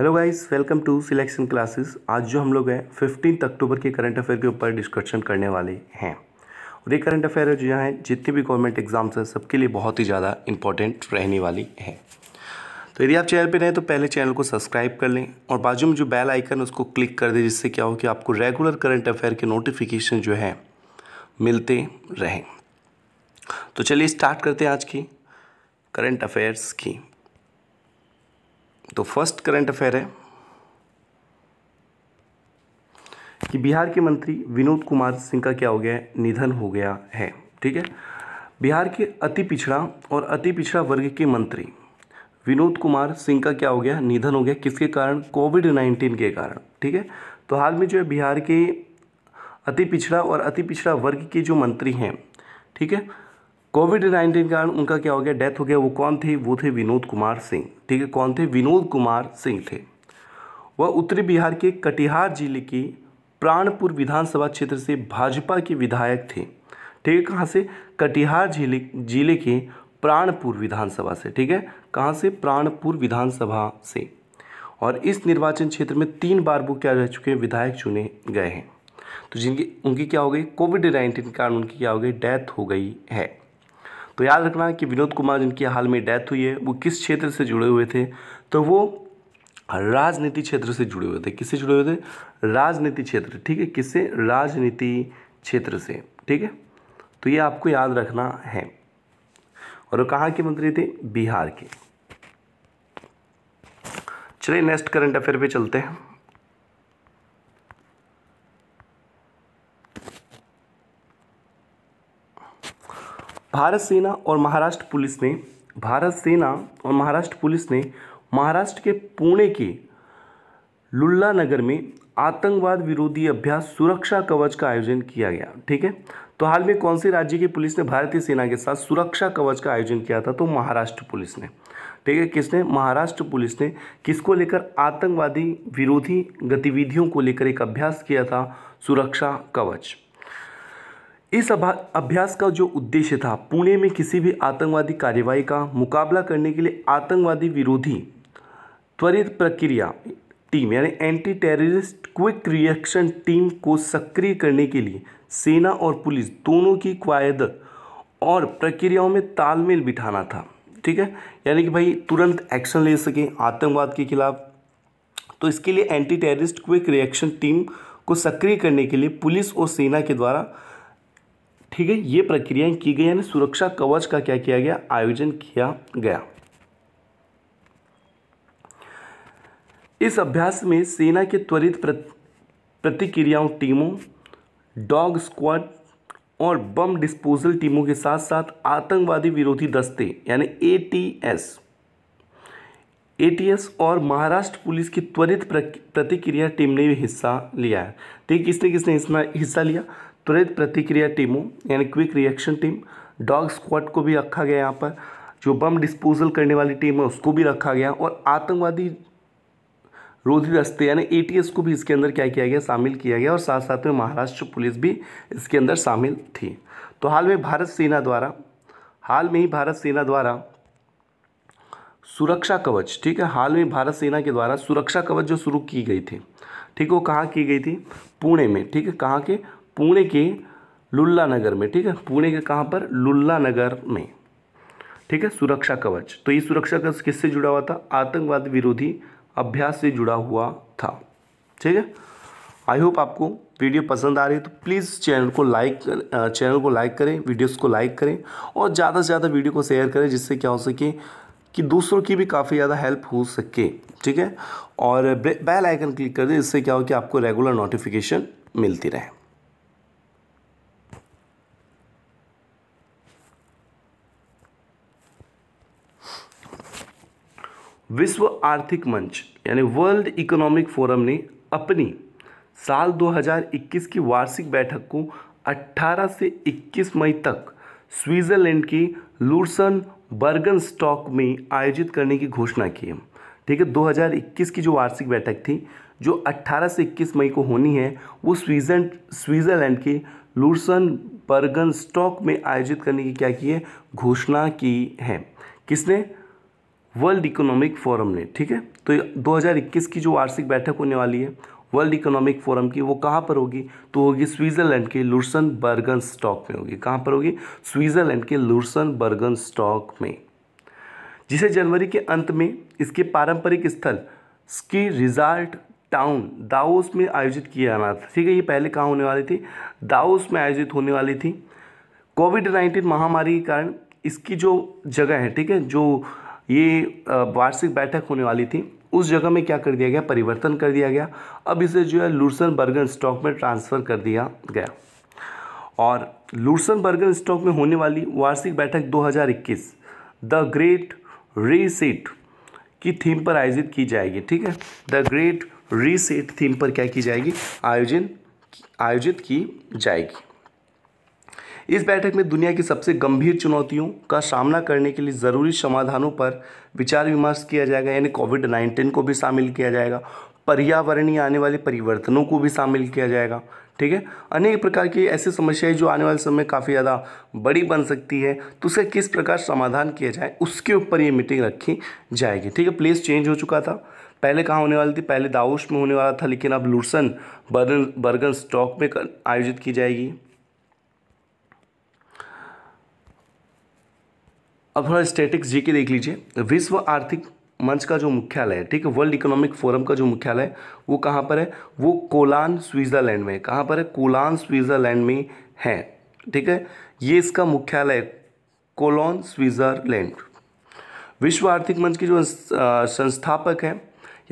hello guys welcome to selection classes आज जो हम लोग हैं फिफ्टीन अक्टूबर के करंट अफेयर के ऊपर डिस्कशन करने वाले हैं और ये करंट अफेयर जो यहाँ जितने भी गवर्नमेंट एग्जाम्स हैं सबके लिए बहुत ही ज़्यादा इंपॉर्टेंट रहने वाली है तो यदि आप चैनल पर रहें तो पहले चैनल को सब्सक्राइब कर लें और बाजू में जो बेल आइकन उसको क्लिक कर दें जिससे क्या हो कि आपको रेगुलर करंट अफेयर के नोटिफिकेशन जो है मिलते रहें तो चलिए स्टार्ट करते हैं आज की करंट अफेयर्स की तो फर्स्ट करंट अफेयर है कि बिहार के मंत्री विनोद कुमार सिंह का क्या हो गया है निधन हो गया है ठीक है बिहार के अति पिछड़ा और अति पिछड़ा वर्ग के मंत्री विनोद कुमार सिंह का क्या हो गया निधन हो गया किसके कारण कोविड नाइन्टीन के कारण ठीक है तो हाल में जो है बिहार के अति पिछड़ा और अति पिछड़ा वर्ग के जो मंत्री हैं ठीक है कोविड नाइन्टीन कारण उनका क्या हो गया डेथ हो गया वो कौन थे वो थे विनोद कुमार सिंह ठीक है कौन थे विनोद कुमार सिंह थे वह उत्तरी बिहार के कटिहार जिले की प्राणपुर विधानसभा क्षेत्र से भाजपा के विधायक थे ठीक है कहाँ से कटिहार जिले जिले के प्राणपुर विधानसभा से ठीक है कहाँ से प्राणपुर विधानसभा से और इस निर्वाचन क्षेत्र में तीन बार वो क्या रह चुके हैं विधायक चुने गए हैं तो जिनकी उनकी क्या हो गई कोविड नाइन्टीन के कारण उनकी क्या हो गई डेथ हो गई है तो याद रखना कि विनोद कुमार जिनकी हाल में डेथ हुई है वो किस क्षेत्र से जुड़े हुए थे तो वो राजनीति क्षेत्र से जुड़े हुए थे किससे जुड़े हुए थे राजनीति क्षेत्र ठीक है किससे राजनीति क्षेत्र से ठीक है तो ये आपको याद रखना है और वो कहाँ के मंत्री थे बिहार के चलिए नेक्स्ट करंट अफेयर पे चलते हैं भारत सेना और महाराष्ट्र पुलिस ने भारत सेना और महाराष्ट्र पुलिस ने महाराष्ट्र के पुणे के लुल्ला नगर में आतंकवाद विरोधी अभ्यास सुरक्षा कवच का आयोजन किया गया ठीक है तो हाल में कौन से राज्य की पुलिस ने भारतीय सेना के साथ सुरक्षा कवच का आयोजन किया था तो महाराष्ट्र पुलिस ने ठीक है किसने महाराष्ट्र पुलिस ने किसको लेकर आतंकवादी विरोधी गतिविधियों को लेकर एक अभ्यास किया था सुरक्षा कवच इस अभ्यास का जो उद्देश्य था पुणे में किसी भी आतंकवादी कार्यवाही का मुकाबला करने के लिए आतंकवादी विरोधी त्वरित प्रक्रिया टीम यानी anti terrorist quick reaction team को सक्रिय करने के लिए सेना और पुलिस दोनों की क्वायद और प्रक्रियाओं में तालमेल बिठाना था ठीक है यानी कि भाई तुरंत एक्शन ले सकें आतंकवाद के खिलाफ तो इसके लिए anti terrorist quick reaction team को सक्रिय करने के लिए पुलिस और सेना के द्वारा ठीक है ये प्रक्रियाएं की गई यानी सुरक्षा कवच का क्या किया गया आयोजन किया गया इस अभ्यास में सेना के त्वरित प्रतिक्रियाओं टीमों डॉग स्क्वाड और बम डिस्पोजल टीमों के साथ साथ आतंकवादी विरोधी दस्ते यानी एटीएस एटीएस और महाराष्ट्र पुलिस की त्वरित प्रतिक्रिया टीम ने भी हिस्सा लिया है ठीक किसने किसने इसमें हिस्सा लिया त्वरित प्रतिक्रिया टीमों यानी quick reaction team dog squad को भी रखा गया यहाँ पर जो बम डिस्पोजल करने वाली टीम है उसको भी रखा गया और आतंकवादी रोधी रस्ते यानी एटीएस e को भी इसके अंदर क्या किया गया शामिल किया गया और साथ साथ में महाराष्ट्र पुलिस भी इसके अंदर शामिल थी तो हाल में भारत सेना द्वारा हाल में ही भारत सेना द्वारा सुरक्षा कवच ठीक है हाल में भारत सेना के द्वारा सुरक्षा कवच जो शुरू की गई थी ठीक है वो कहाँ की गई थी पुणे में ठीक है कहाँ के पुणे के लुल्ला नगर में ठीक है पुणे के कहाँ पर लुल्ला नगर में ठीक है सुरक्षा कवच तो ये सुरक्षा कवच किससे जुड़ा हुआ था आतंकवाद विरोधी अभ्यास से जुड़ा हुआ था ठीक है आई होप आपको वीडियो पसंद आ रही है तो प्लीज़ चैनल को लाइक चैनल को लाइक करें वीडियोस को लाइक करें और ज़्यादा से ज़्यादा वीडियो को शेयर करें जिससे क्या हो सके कि दूसरों की भी काफ़ी ज़्यादा हेल्प हो सके ठीक है और बेल आइकन क्लिक कर दें जिससे क्या हो कि आपको रेगुलर नोटिफिकेशन मिलती रहे विश्व आर्थिक मंच यानी वर्ल्ड इकोनॉमिक फोरम ने अपनी साल 2021 की वार्षिक बैठक को 18 से 21 मई तक स्विट्ज़रलैंड के लूर्सन बर्गन स्टॉक में आयोजित करने की घोषणा की है ठीक है 2021 की जो वार्षिक बैठक थी जो 18 से 21 मई को होनी है वो स्विजन स्विट्ज़रलैंड के लूर्सन बर्गन स्टॉक में आयोजित करने की क्या की है घोषणा की है किसने वर्ल्ड इकोनॉमिक फोरम ने ठीक है तो 2021 की जो वार्षिक बैठक होने वाली है वर्ल्ड इकोनॉमिक फोरम की वो कहाँ पर होगी तो होगी स्विट्ज़रलैंड के लूरसन बर्गन स्टॉक में होगी कहाँ पर होगी स्विट्ज़रलैंड के लुरसन बर्गन स्टॉक में जिसे जनवरी के अंत में इसके पारंपरिक स्थल स्की रिजार्ट टाउन दाओस में आयोजित किया जाना था ठीक है ये पहले कहाँ होने वाली थी दाओस में आयोजित होने वाली थी कोविड नाइन्टीन महामारी के कारण इसकी जो जगह है ठीक है जो ये वार्षिक बैठक होने वाली थी उस जगह में क्या कर दिया गया परिवर्तन कर दिया गया अब इसे जो है लूर्सन बर्गन स्टॉक में ट्रांसफ़र कर दिया गया और लूर्सन बर्गन स्टॉक में होने वाली वार्षिक बैठक 2021 द ग्रेट रीसेट की थीम पर आयोजित की जाएगी ठीक है द ग्रेट रीसेट थीम पर क्या की जाएगी आयोजन आयोजित की जाएगी इस बैठक में दुनिया की सबसे गंभीर चुनौतियों का सामना करने के लिए ज़रूरी समाधानों पर विचार विमर्श किया जाएगा यानी कोविड नाइन्टीन को भी शामिल किया जाएगा पर्यावरणीय आने वाले परिवर्तनों को भी शामिल किया जाएगा ठीक है अनेक प्रकार की ऐसी समस्याएं जो आने वाले समय काफ़ी ज़्यादा बड़ी बन सकती है तो उसका किस प्रकार समाधान किया जाए उसके ऊपर ये मीटिंग रखी जाएगी ठीक है प्लेस चेंज हो चुका था पहले कहाँ होने वाली थी पहले दाऊश में होने वाला था लेकिन अब लूसन बर्गन बर्गन स्टॉक में आयोजित की जाएगी अब थोड़ा स्टेटिक्स जी के देख लीजिए विश्व आर्थिक मंच का जो मुख्यालय है ठीक है वर्ल्ड इकोनॉमिक फोरम का जो मुख्यालय है वो कहाँ पर है वो कोलान स्विट्ज़रलैंड में है कहाँ पर है कोलान स्विट्ज़रलैंड में है ठीक है ये इसका मुख्यालय है कोलोन स्विट्ज़रलैंड विश्व आर्थिक मंच के जो संस्थापक हैं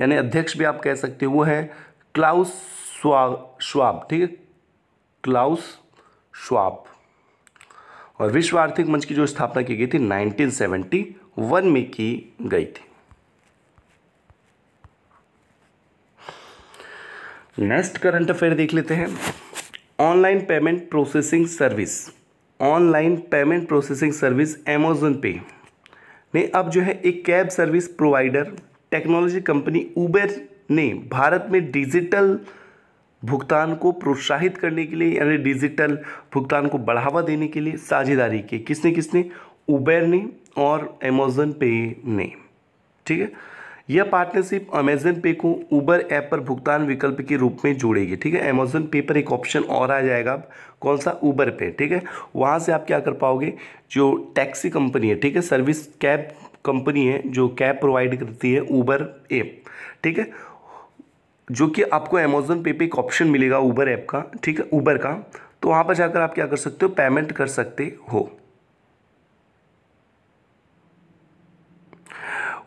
यानी अध्यक्ष भी आप कह सकते हो वो है क्लाउस स्वाब ठीक है क्लाउस श्वाब और विश्व आर्थिक मंच की जो स्थापना की गई थी 1971 में की गई थी नेक्स्ट करंट अफेयर देख लेते हैं online payment processing service online payment processing service Amazon Pay ने अब जो है एक cab service provider technology company Uber ने भारत में डिजिटल भुगतान को प्रोत्साहित करने के लिए यानी डिजिटल भुगतान को बढ़ावा देने के लिए साझेदारी की किसने किसने उबेर ने और अमेजन पे ने ठीक है यह पार्टनरशिप अमेजन पे को उबर ऐप पर भुगतान विकल्प के रूप में जोड़ेगी ठीक है अमेजन पे पर एक ऑप्शन और आ जाएगा अब कौन सा उबर पे ठीक है वहाँ से आप क्या कर पाओगे जो टैक्सी कंपनी है ठीक है सर्विस कैब कंपनी है जो कैब प्रोवाइड करती है उबर ऐप ठीक है जो कि आपको अमेज़ोन पे पे एक ऑप्शन मिलेगा ऊबर ऐप का ठीक है ऊबर का तो वहाँ पर जाकर आप क्या कर सकते हो पेमेंट कर सकते हो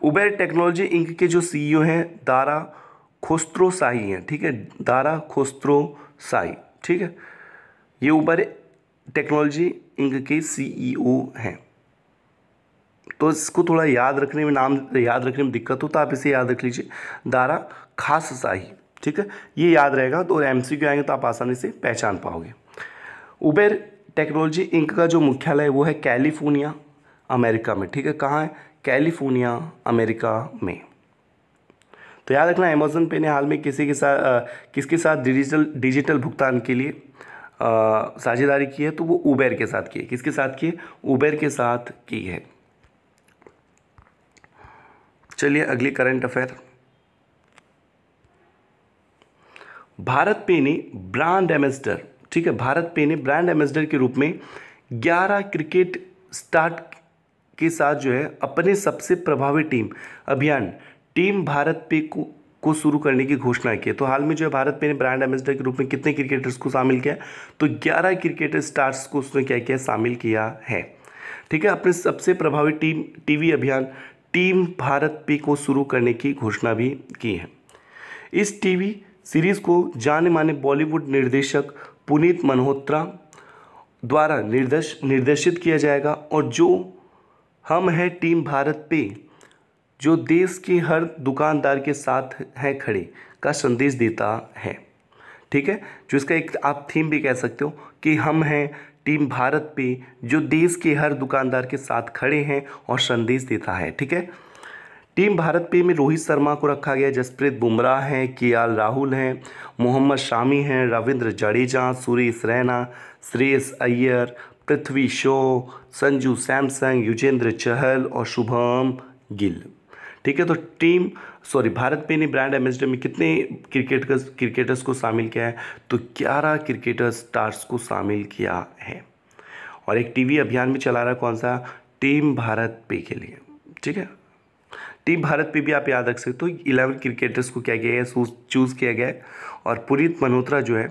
उबेर टेक्नोलॉजी इंक के जो सीईओ e हैं दारा खोस्त्रो साई हैं ठीक है दारा खोस्त्रो साई ठीक है ये उबर टेक्नोलॉजी इंक के सीईओ e हैं तो इसको थोड़ा याद रखने में नाम याद रखने में दिक्कत हो तो आप इसे याद रख लीजिए दारा खास शाही ठीक है ये याद रहेगा तो एम सी आएंगे तो आप आसानी से पहचान पाओगे उबेर टेक्नोलॉजी इंक का जो मुख्यालय है वो है कैलिफोर्निया अमेरिका में ठीक है कहाँ है कैलिफोर्निया अमेरिका में तो याद रखना अमेजोन पे ने हाल में किसी के साथ किसके साथ डिजिटल डिजिटल भुगतान के लिए साझेदारी की है तो वो उबेर के साथ की है किसके साथ की है उबेर के साथ की है चलिए अगली करंट अफेयर भारत पे ने ब्रांड एम्बेसडर ठीक है भारत पे ने ब्रांड एम्बेसडर के रूप में 11 क्रिकेट स्टार्ट के साथ जो है अपने सबसे प्रभावी टीम अभियान टीम भारत पे को को शुरू करने की घोषणा की है तो हाल में जो है भारत पे ने ब्रांड एम्बेसडर के रूप में कितने क्रिकेटर्स को शामिल किया तो 11 क्रिकेटर स्टार्स को उसने क्या किया शामिल किया है ठीक है अपने सबसे प्रभावी टीम टीवी अभियान टीम भारत पे को शुरू करने की घोषणा भी की है इस टीवी सीरीज़ को जाने माने बॉलीवुड निर्देशक पुनीत मल्होत्रा द्वारा निर्देश निर्देशित किया जाएगा और जो हम हैं टीम भारत पे जो देश के हर दुकानदार के साथ हैं खड़े का संदेश देता है ठीक है जो इसका एक आप थीम भी कह सकते हो कि हम हैं टीम भारत पे जो देश के हर दुकानदार के साथ खड़े हैं और संदेश देता है ठीक है टीम भारत पे में रोहित शर्मा को रखा गया जसप्रीत बुमराह हैं के राहुल हैं मोहम्मद शामी हैं रविंद्र जडेजा सुरेश रैना श्रेयस अय्यर पृथ्वी शो संजू सैमसंग युजेंद्र चहल और शुभम गिल ठीक है तो टीम सॉरी भारत पे ने ब्रांड एम्बेसडर में कितने क्रिकेट क्रिकेटर्स को शामिल किया है तो ग्यारह क्रिकेटर्स स्टार्स को शामिल किया है और एक टीवी अभियान भी चला रहा है कौन सा टीम भारत पे के लिए ठीक है टीम भारत पे भी आप याद रख सकते हो इलेवन क्रिकेटर्स को क्या किया गया चूज़ किया गया है और पुरीत मल्होत्रा जो है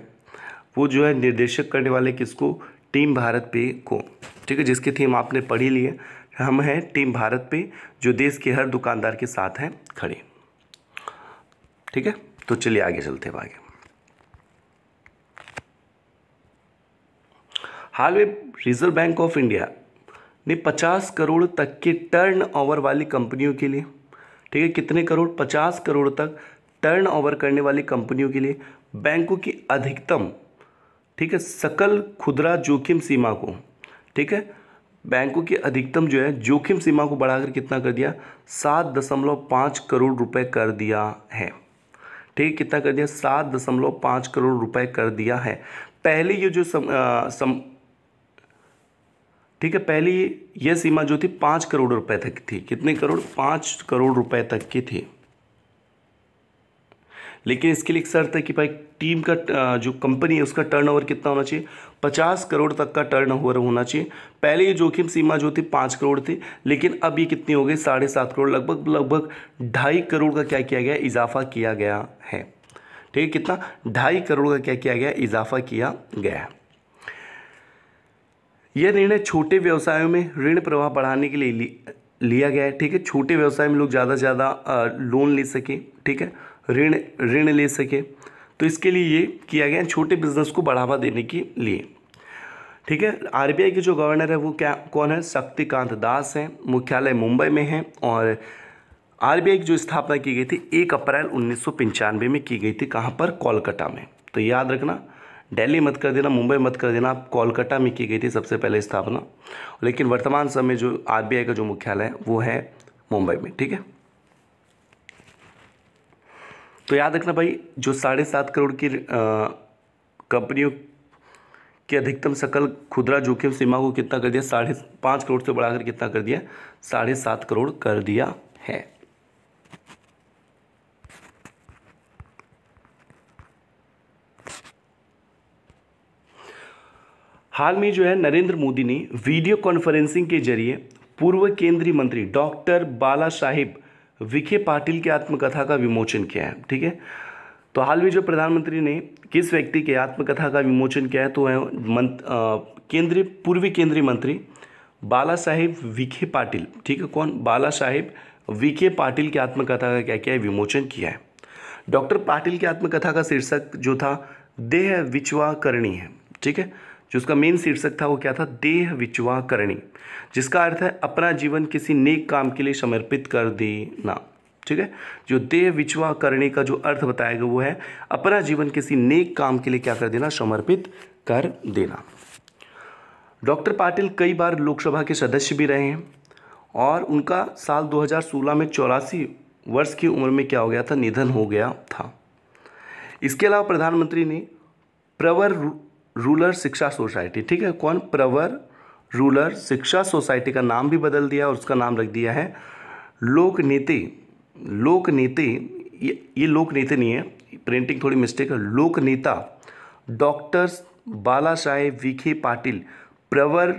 वो जो है निर्देशक करने वाले किसको टीम भारत पे को ठीक है जिसकी थीम आपने पढ़ी ली है हम हैं टीम भारत पे जो देश के हर दुकानदार के साथ हैं खड़े ठीक है तो चलिए आगे चलते हैं आगे हाल में रिजर्व बैंक ऑफ इंडिया ने 50 करोड़ तक के टर्नओवर वाली कंपनियों के लिए ठीक है कितने करोड़ पचास करोड़ तक टर्न ओवर करने वाली कंपनियों के लिए बैंकों की अधिकतम ठीक है सकल खुदरा जोखिम सीमा को ठीक है बैंकों की अधिकतम जो है जोखिम सीमा को बढ़ाकर कितना कर दिया सात दशमलव पाँच करोड़ रुपए कर दिया है ठीक कितना कर दिया सात दशमलव पाँच करोड़ रुपए कर दिया है पहले ये जो सम, आ, सम, ठीक है पहली यह सीमा जो थी पाँच करोड़ रुपए तक थी कितने करोड़ पाँच करोड़ रुपए तक की थी लेकिन इसके लिए शर्त है कि भाई टीम का जो कंपनी है उसका टर्नओवर कितना होना चाहिए पचास करोड़ तक का टर्नओवर होना चाहिए पहले ये जोखिम सीमा जो थी पाँच करोड़ थी लेकिन अब ये कितनी हो गई साढ़े सात करोड़ लगभग लगभग ढाई करोड़ का क्या किया गया इजाफा किया गया है ठीक है कितना ढाई करोड़ का क्या किया गया इजाफा किया गया है यह निर्णय छोटे व्यवसायों में ऋण प्रवाह बढ़ाने के लिए लिया गया है ठीक है छोटे व्यवसाय में लोग ज़्यादा से ज़्यादा लोन ले सकें ठीक है ऋण ऋण ले सकें तो इसके लिए ये किया गया छोटे बिजनेस को बढ़ावा देने के लिए ठीक है आरबीआई के जो गवर्नर है वो क्या कौन है शक्तिकांत दास हैं मुख्यालय मुंबई में है और आरबीआई की जो स्थापना की गई थी एक अप्रैल उन्नीस में की गई थी कहाँ पर कोलकाता में तो याद रखना दिल्ली मत कर देना मुंबई मत कर देना कोलकाता में की गई थी सबसे पहले स्थापना लेकिन वर्तमान समय जो आरबीआई का जो मुख्यालय है वो है मुंबई में ठीक है तो याद रखना भाई जो साढ़े सात करोड़ की कंपनियों की अधिकतम सकल खुदरा जोखिम सीमा को कितना कर दिया साढ़े पाँच करोड़ से बढ़ाकर कितना कर दिया साढ़े सात करोड़ कर दिया है हाल में जो है नरेंद्र मोदी ने वीडियो कॉन्फ्रेंसिंग के जरिए पूर्व केंद्रीय मंत्री डॉक्टर बाला साहिब विखे पाटिल की आत्मकथा का विमोचन किया है ठीक है तो हाल में जो प्रधानमंत्री ने किस व्यक्ति के आत्मकथा का विमोचन किया है तो है केंद्रीय पूर्व केंद्रीय मंत्री बाला साहेब विखे पाटिल ठीक है कौन बाला साहिब विखे पाटिल की आत्मकथा का क्या क्या है विमोचन किया है डॉक्टर पाटिल की आत्मकथा का शीर्षक जो था देह विचवा करणी है ठीक है जो उसका मेन शीर्षक था वो क्या था देह विचवा करणी जिसका अर्थ है अपना जीवन किसी नेक काम के लिए समर्पित कर देना ठीक है जो देह विचवा करने का जो अर्थ बताया गया वो है अपना जीवन किसी नेक काम के लिए क्या कर देना समर्पित कर देना डॉक्टर पाटिल कई बार लोकसभा के सदस्य भी रहे हैं और उनका साल 2016 में चौरासी वर्ष की उम्र में क्या हो गया था निधन हो गया था इसके अलावा प्रधानमंत्री ने प्रवर रूलर शिक्षा सोसाइटी ठीक है कौन प्रवर रूलर शिक्षा सोसाइटी का नाम भी बदल दिया और उसका नाम रख दिया है लोक नीति लोक नीति ये ये लोक नीति नहीं है प्रिंटिंग थोड़ी मिस्टेक है लोक नेता डॉक्टर बाला साहेब विखे Patil Pravara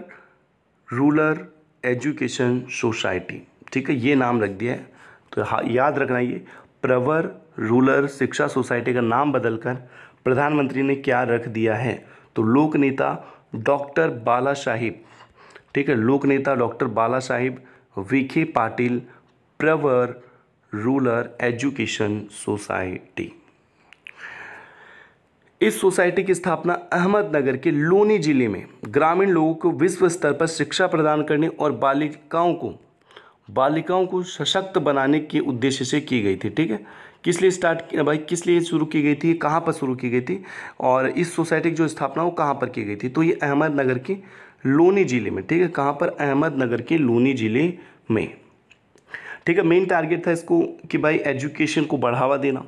rural education society ठीक है ये नाम रख दिया है तो याद रखना ये प्रवर रूलर शिक्षा सोसाइटी का नाम बदलकर प्रधानमंत्री ने क्या रख दिया है तो लोक नेता डॉक्टर बाला साहिब ठीक है लोक नेता doctor Bala Sahib Vikhe Patil Pravara rural education society इस सोसाइटी की स्थापना अहमदनगर के लोनी जिले में ग्रामीण लोगों को विश्व स्तर पर शिक्षा प्रदान करने और बालिकाओं को बालिकाओं को सशक्त बनाने के उद्देश्य से की गई थी ठीक है किस लिए स्टार्ट भाई किस लिए शुरू की गई थी कहाँ पर शुरू की गई थी और इस सोसाइटी की जो स्थापना वो कहाँ पर की गई थी तो ये अहमदनगर के लोनी जिले में ठीक है कहाँ पर अहमदनगर के लोनी जिले में ठीक है मेन टारगेट था इसको कि भाई एजुकेशन को बढ़ावा देना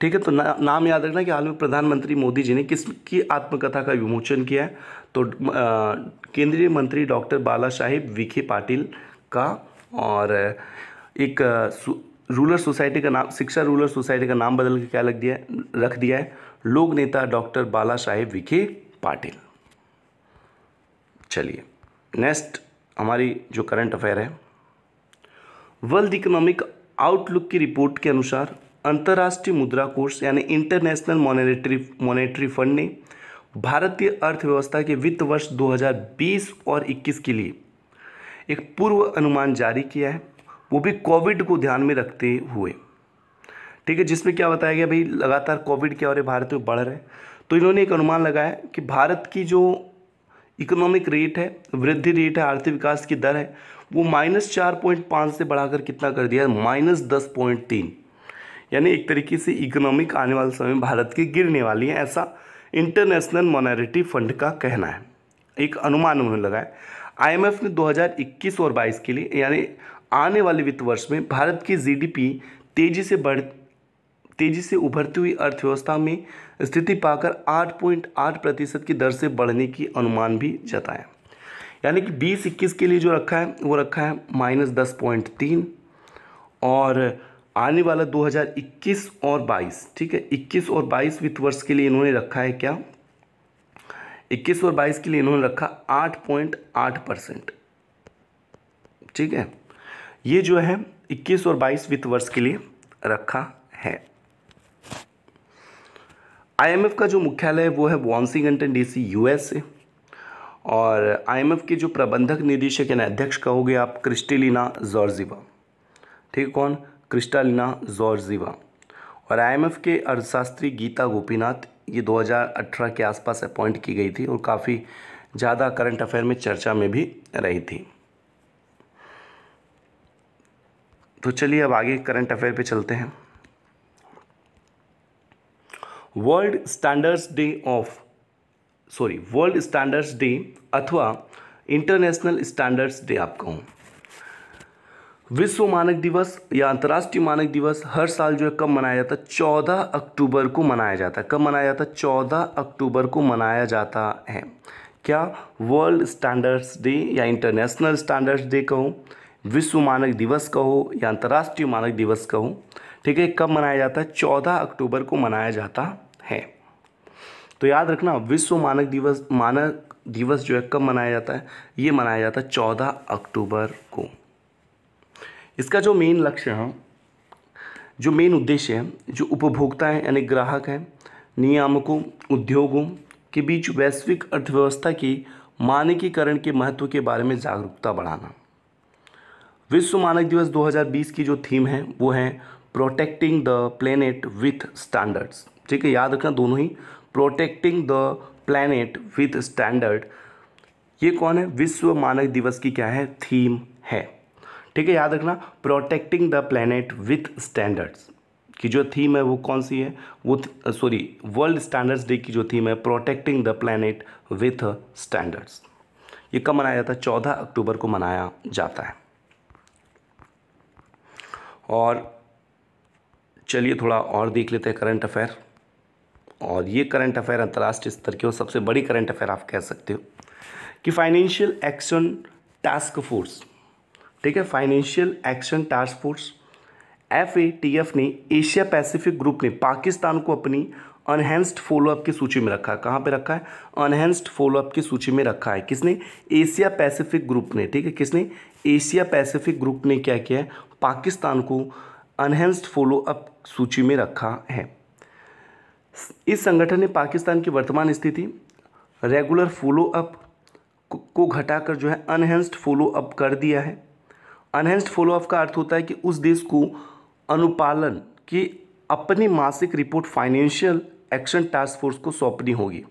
ठीक है तो ना, नाम याद रखना कि हाल में प्रधानमंत्री मोदी जी ने किस की आत्मकथा का विमोचन किया है तो केंद्रीय मंत्री डॉक्टर बाला साहेब विखे पाटिल का और एक रूलर सोसाइटी का नाम शिक्षा रूलर सोसाइटी का नाम बदल के क्या लग दिया रख दिया है लोक नेता डॉक्टर बाला साहेब विखे पाटिल चलिए नेक्स्ट हमारी जो करंट अफेयर है वर्ल्ड इकोनॉमिक आउटलुक की रिपोर्ट के अनुसार अंतर्राष्ट्रीय मुद्रा कोष यानी इंटरनेशनल मॉनेटरी मॉनेटरी फंड ने भारतीय अर्थव्यवस्था के वित्त वर्ष 2020 और 21 के लिए एक पूर्व अनुमान जारी किया है वो भी कोविड को ध्यान में रखते हुए ठीक है जिसमें क्या बताया गया भाई लगातार कोविड क्या हो रहे भारत में बढ़ रहे हैं तो इन्होंने एक अनुमान लगाया कि भारत की जो इकोनॉमिक रेट है वृद्धि रेट है आर्थिक विकास की दर है वो माइनस चार पॉइंट पाँच से बढ़ाकर कितना कर दिया माइनस दस पॉइंट तीन यानी एक तरीके से इकोनॉमिक आने वाले समय में भारत की गिरने वाली है ऐसा इंटरनेशनल मोनारिटी फंड का कहना है एक अनुमान उन्होंने लगाया आईएमएफ ने 2021 और 22 के लिए यानी आने वाले वित्त वर्ष में भारत की जीडीपी तेज़ी से बढ़ तेज़ी से उभरती हुई अर्थव्यवस्था में स्थिति पाकर 8.8 प्रतिशत की दर से बढ़ने की अनुमान भी जताया यानी कि बीस इक्कीस के लिए जो रखा है वो रखा है माइनस दस पॉइंट तीन और आने वाला 2021 और 22 ठीक है 21 और 22 वित्त वर्ष के लिए इन्होंने रखा है क्या 21 और 22 के लिए इन्होंने रखा 8.8 परसेंट ठीक है ये जो है 21 और 22 वित्त वर्ष के लिए रखा है आईएमएफ का जो मुख्यालय है वो है वॉन्सिंगटन डीसी यूएसए और आईएमएफ के जो प्रबंधक निदेशक यानी अध्यक्ष कहोगे आप क्रिस्टेलिना जॉर्जिवा ठीक कौन क्रिस्टालिना जॉर्जिवा और आईएमएफ के अर्थशास्त्री गीता गोपीनाथ ये 2018 के आसपास अपॉइंट की गई थी और काफ़ी ज़्यादा करंट अफेयर में चर्चा में भी रही थी तो चलिए अब आगे करंट अफेयर पे चलते हैं world standards day of sorry world standards day अथवा इंटरनेशनल स्टैंडर्ड्स डे आप कहूँ विश्व मानक दिवस या अंतर्राष्ट्रीय मानक दिवस हर साल जो है कब मनाया जाता है चौदह अक्टूबर को मनाया जाता है कब मनाया जाता है चौदह अक्टूबर को मनाया जाता है क्या वर्ल्ड स्टैंडर्ड्स डे या इंटरनेशनल स्टैंडर्ड्स डे कहूँ विश्व मानक दिवस कहो या अंतर्राष्ट्रीय मानक दिवस कहो ठीक है कब मनाया जाता है चौदह अक्टूबर को मनाया जाता है तो याद रखना विश्व मानक दिवस मानक दिवस जो है कब मनाया जाता है ये मनाया जाता है चौदह अक्टूबर को इसका जो मेन लक्ष्य है जो मेन उद्देश्य है जो उपभोक्ता हैं यानी ग्राहक हैं नियामकों उद्योगों के बीच वैश्विक अर्थव्यवस्था की मानकीकरण के महत्व के बारे में जागरूकता बढ़ाना विश्व मानक दिवस 2020 की जो थीम है वो है protecting the planet with standards ठीक है याद रखना दोनों ही protecting the planet with standard ये कौन है विश्व मानक दिवस की क्या है थीम है ठीक है याद रखना protecting the planet with standards की जो थीम है वो कौन सी है वो सॉरी वर्ल्ड स्टैंडर्ड्स डे की जो थीम है protecting the planet with standards ये कब मनाया जाता है चौदह अक्टूबर को मनाया जाता है और चलिए थोड़ा और देख लेते हैं करंट अफेयर और ये करंट अफेयर अंतर्राष्ट्रीय स्तर के और सबसे बड़ी करंट अफेयर आप कह सकते हो कि फाइनेंशियल एक्शन टास्क फोर्स ठीक है financial action task force F ने एशिया पैसिफिक ग्रुप ने पाकिस्तान को अपनी अनहेंस्ड फॉलोअप की सूची में रखा है कहाँ पे रखा है अनहेंस्ड फॉलोअप की सूची में रखा है किसने एशिया पैसिफिक ग्रुप ने ठीक है किसने एशिया पैसिफिक ग्रुप ने क्या किया है पाकिस्तान को अनहेंस्ड फॉलो अप सूची में रखा है इस संगठन ने पाकिस्तान की वर्तमान स्थिति रेगुलर फॉलो अप को घटाकर जो है अनहेंस्ड फॉलो अप कर दिया है अनहेंस्ड फॉलो अप का अर्थ होता है कि उस देश को अनुपालन की अपनी मासिक report financial action task force को सौंपनी होगी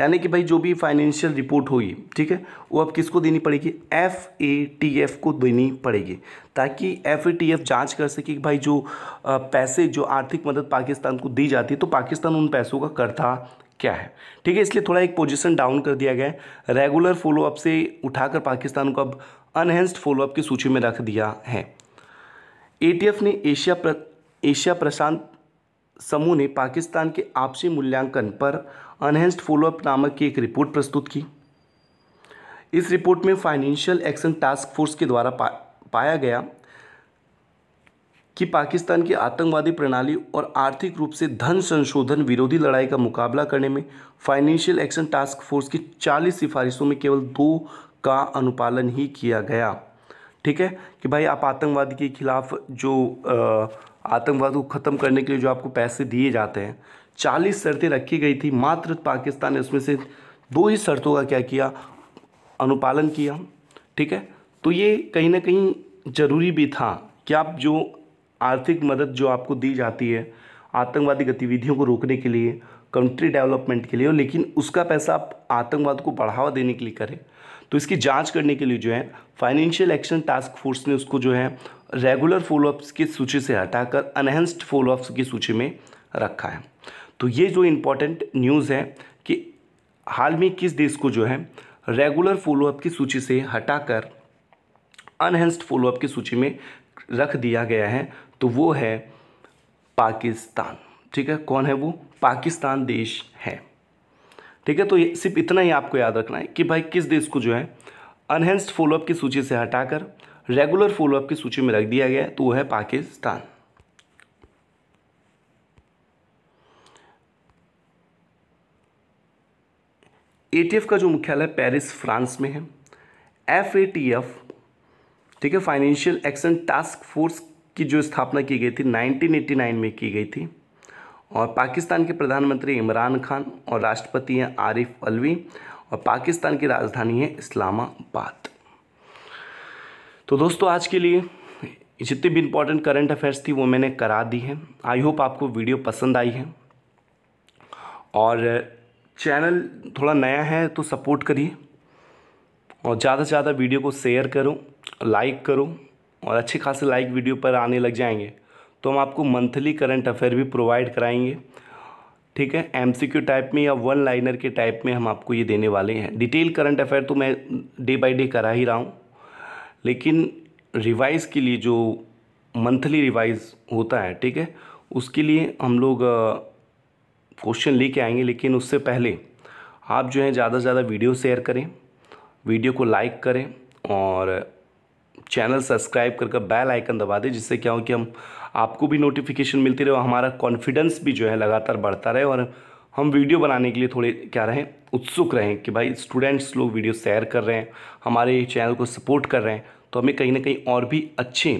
यानी कि भाई जो भी फाइनेंशियल रिपोर्ट होगी ठीक है वो अब किसको देनी पड़ेगी एफ ए टी एफ को देनी पड़ेगी ताकि एफ ए टी एफ जाँच कर सके कि भाई जो पैसे जो आर्थिक मदद पाकिस्तान को दी जाती है तो पाकिस्तान उन पैसों का करता क्या है ठीक है इसलिए थोड़ा एक पोजिशन डाउन कर दिया गया है रेगुलर फॉलोअप से उठाकर पाकिस्तान को अब अनहेंस्ड फॉलोअप की सूची में रख दिया है ए ने एशिया प्र, एशिया प्रशांत समूह ने पाकिस्तान के आपसी मूल्यांकन पर अनहेंस्ड फॉलोअप नामक की एक रिपोर्ट प्रस्तुत की इस रिपोर्ट में फाइनेंशियल एक्शन टास्क फोर्स के द्वारा पा, पाया गया कि पाकिस्तान की आतंकवादी प्रणाली और आर्थिक रूप से धन संशोधन विरोधी लड़ाई का मुकाबला करने में फाइनेंशियल एक्शन टास्क फोर्स की 40 सिफारिशों में केवल दो का अनुपालन ही किया गया ठीक है कि भाई आप आतंकवाद के खिलाफ जो आ, आतंकवाद को ख़त्म करने के लिए जो आपको पैसे दिए जाते हैं चालीस शर्तें रखी गई थी मात्र पाकिस्तान ने उसमें से दो ही शर्तों का क्या किया अनुपालन किया ठीक है तो ये कहीं ना कहीं ज़रूरी भी था कि आप जो आर्थिक मदद जो आपको दी जाती है आतंकवादी गतिविधियों को रोकने के लिए कंट्री डेवलपमेंट के लिए लेकिन उसका पैसा आप आतंकवाद को बढ़ावा देने के लिए करें तो इसकी जांच करने के लिए जो है फाइनेंशियल एक्शन टास्क फोर्स ने उसको जो है रेगुलर फॉलोअप्स की सूची से हटाकर अनहेंस्ड फॉलोअप्स की सूची में रखा है तो ये जो इम्पोर्टेंट न्यूज़ है कि हाल में किस देश को जो है रेगुलर फॉलोअप की सूची से हटाकर अनहेंस्ड फॉलोअप की सूची में रख दिया गया है तो वो है पाकिस्तान ठीक है कौन है वो पाकिस्तान देश है ठीक है तो सिर्फ इतना ही आपको याद रखना है कि भाई किस देश को जो है अनहेंस्ड फॉलोअप की सूची से हटाकर रेगुलर फॉलोअप की सूची में रख दिया गया है तो वो है पाकिस्तान एटीएफ का जो मुख्यालय पेरिस फ्रांस में है एफ ठीक है फाइनेंशियल एक्शन टास्क फोर्स की जो स्थापना की गई थी 1989 में की गई थी और पाकिस्तान के प्रधानमंत्री इमरान खान और राष्ट्रपति हैं आरिफ अलवी और पाकिस्तान की राजधानी है इस्लामाबाद तो दोस्तों आज के लिए जितनी भी इम्पोर्टेंट करंट अफेयर्स थी वो मैंने करा दी है आई होप आपको वीडियो पसंद आई है और चैनल थोड़ा नया है तो सपोर्ट करिए और ज़्यादा से ज़्यादा वीडियो को शेयर करो लाइक करो और अच्छे खासे लाइक वीडियो पर आने लग जाएंगे तो हम आपको मंथली करंट अफेयर भी प्रोवाइड कराएंगे ठीक है एमसीक्यू टाइप में या वन लाइनर के टाइप में हम आपको ये देने वाले हैं डिटेल करंट अफेयर तो मैं डे बाय डे करा ही रहा हूँ लेकिन रिवाइज़ के लिए जो मंथली रिवाइज़ होता है ठीक है उसके लिए हम लोग क्वेश्चन लेके आएंगे लेकिन उससे पहले आप जो है ज़्यादा से ज़्यादा वीडियो शेयर करें वीडियो को लाइक करें और चैनल सब्सक्राइब करके बेल आइकन दबा दें जिससे क्या हो कि हम आपको भी नोटिफिकेशन मिलती रहे और हमारा कॉन्फिडेंस भी जो है लगातार बढ़ता रहे और हम वीडियो बनाने के लिए थोड़े क्या रहें उत्सुक रहें कि भाई स्टूडेंट्स लोग वीडियो शेयर कर रहे हैं हमारे चैनल को सपोर्ट कर रहे हैं तो हमें कहीं ना कहीं और भी अच्छे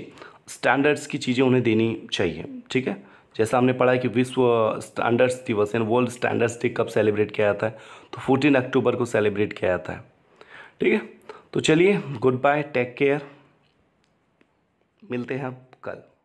स्टैंडर्ड्स की चीज़ें उन्हें देनी चाहिए ठीक है जैसा हमने पढ़ा है कि विश्व स्टैंडर्ड्स दिवस यानी वर्ल्ड स्टैंडर्ड्स डे कब सेलिब्रेट किया जाता है तो फोर्टीन अक्टूबर को सेलिब्रेट किया जाता है ठीक है तो चलिए गुड बाय टेक केयर मिलते हैं कल